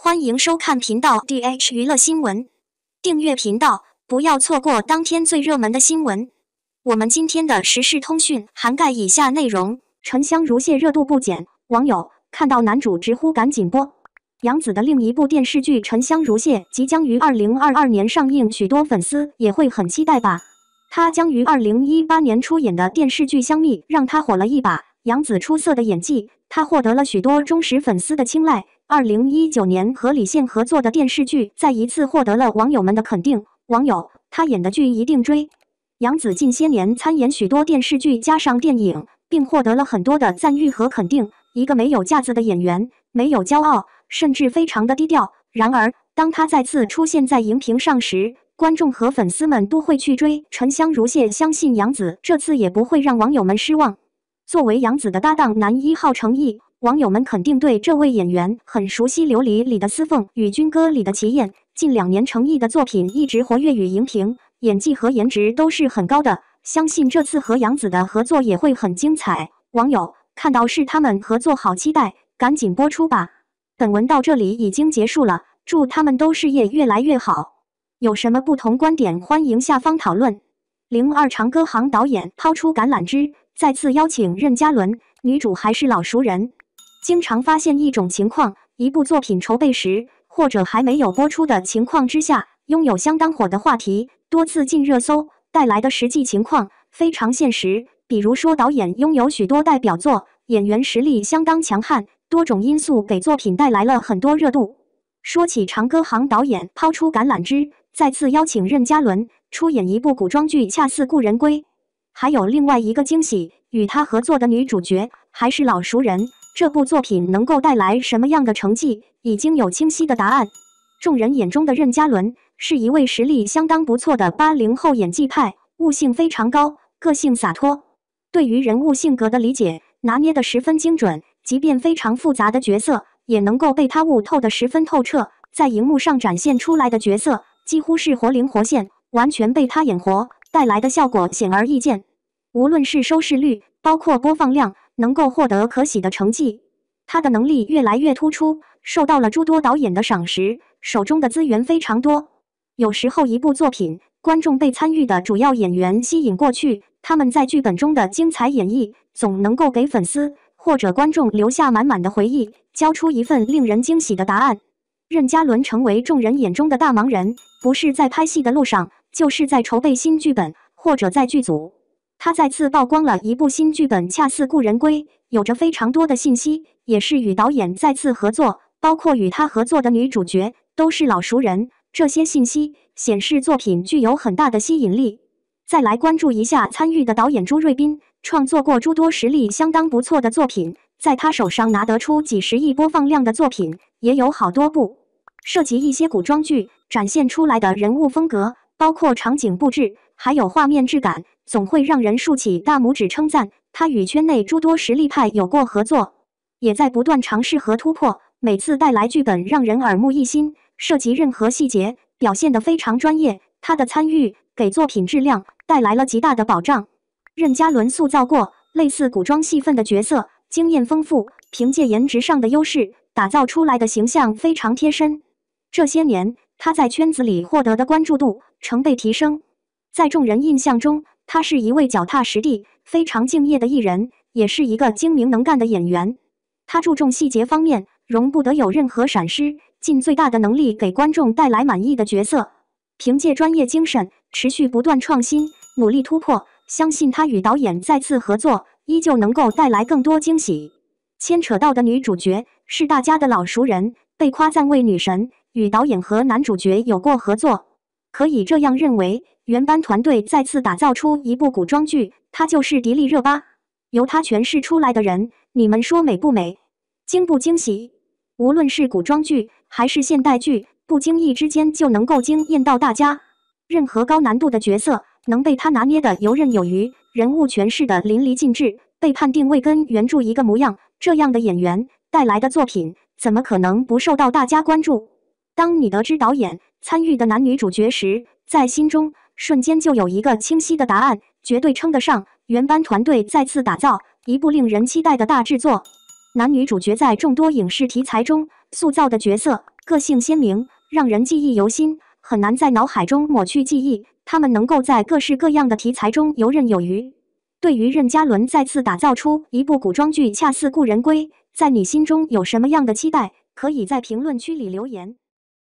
欢迎收看频道 dh 娱乐新闻，订阅频道，不要错过当天最热门的新闻。我们今天的时事通讯涵盖以下内容：《沉香如屑》热度不减，网友看到男主直呼赶紧播。杨紫的另一部电视剧《沉香如屑》即将于二零二二年上映，许多粉丝也会很期待吧。她将于二零一八年出演的电视剧《香蜜》让她火了一把。杨紫出色的演技，她获得了许多忠实粉丝的青睐。二零一九年和李现合作的电视剧再一次获得了网友们的肯定。网友：他演的剧一定追。杨紫近些年参演许多电视剧加上电影，并获得了很多的赞誉和肯定。一个没有架子的演员，没有骄傲，甚至非常的低调。然而，当他再次出现在荧屏上时，观众和粉丝们都会去追。沉香如屑，相信杨紫这次也不会让网友们失望。作为杨紫的搭档男一号成毅。网友们肯定对这位演员很熟悉，《琉璃》里的司凤，《与君歌》里的齐燕，近两年成毅的作品一直活跃于荧屏，演技和颜值都是很高的，相信这次和杨紫的合作也会很精彩。网友看到是他们合作，好期待，赶紧播出吧！本文到这里已经结束了，祝他们都事业越来越好。有什么不同观点，欢迎下方讨论。零二长歌行导演抛出橄榄枝，再次邀请任嘉伦，女主还是老熟人。经常发现一种情况：一部作品筹备时，或者还没有播出的情况之下，拥有相当火的话题，多次进热搜，带来的实际情况非常现实。比如说，导演拥有许多代表作，演员实力相当强悍，多种因素给作品带来了很多热度。说起《长歌行》，导演抛出橄榄枝，再次邀请任嘉伦出演一部古装剧《恰似故人归》，还有另外一个惊喜，与他合作的女主角还是老熟人。这部作品能够带来什么样的成绩，已经有清晰的答案。众人眼中的任嘉伦是一位实力相当不错的八零后演技派，悟性非常高，个性洒脱，对于人物性格的理解拿捏得十分精准，即便非常复杂的角色，也能够被他悟透得十分透彻。在荧幕上展现出来的角色几乎是活灵活现，完全被他演活，带来的效果显而易见。无论是收视率，包括播放量。能够获得可喜的成绩，他的能力越来越突出，受到了诸多导演的赏识，手中的资源非常多。有时候一部作品，观众被参与的主要演员吸引过去，他们在剧本中的精彩演绎，总能够给粉丝或者观众留下满满的回忆，交出一份令人惊喜的答案。任嘉伦成为众人眼中的大忙人，不是在拍戏的路上，就是在筹备新剧本，或者在剧组。他再次曝光了一部新剧本《恰似故人归》，有着非常多的信息，也是与导演再次合作，包括与他合作的女主角都是老熟人。这些信息显示作品具有很大的吸引力。再来关注一下参与的导演朱瑞斌，创作过诸多实力相当不错的作品，在他手上拿得出几十亿播放量的作品也有好多部，涉及一些古装剧，展现出来的人物风格。包括场景布置，还有画面质感，总会让人竖起大拇指称赞。他与圈内诸多实力派有过合作，也在不断尝试和突破，每次带来剧本让人耳目一新。涉及任何细节，表现得非常专业。他的参与给作品质量带来了极大的保障。任嘉伦塑造过类似古装戏份的角色，经验丰富，凭借颜值上的优势，打造出来的形象非常贴身。这些年。他在圈子里获得的关注度成倍提升，在众人印象中，他是一位脚踏实地、非常敬业的艺人，也是一个精明能干的演员。他注重细节方面，容不得有任何闪失，尽最大的能力给观众带来满意的角色。凭借专业精神，持续不断创新，努力突破。相信他与导演再次合作，依旧能够带来更多惊喜。牵扯到的女主角是大家的老熟人，被夸赞为女神。与导演和男主角有过合作，可以这样认为：原班团队再次打造出一部古装剧，他就是迪丽热巴。由他诠释出来的人，你们说美不美？惊不惊喜？无论是古装剧还是现代剧，不经意之间就能够惊艳到大家。任何高难度的角色，能被他拿捏得游刃有余，人物诠释的淋漓尽致，被判定为跟原著一个模样。这样的演员带来的作品，怎么可能不受到大家关注？当你得知导演参与的男女主角时，在心中瞬间就有一个清晰的答案，绝对称得上原班团队再次打造一部令人期待的大制作。男女主角在众多影视题材中塑造的角色个性鲜明，让人记忆犹新，很难在脑海中抹去记忆。他们能够在各式各样的题材中游刃有余。对于任嘉伦再次打造出一部古装剧《恰似故人归》，在你心中有什么样的期待？可以在评论区里留言。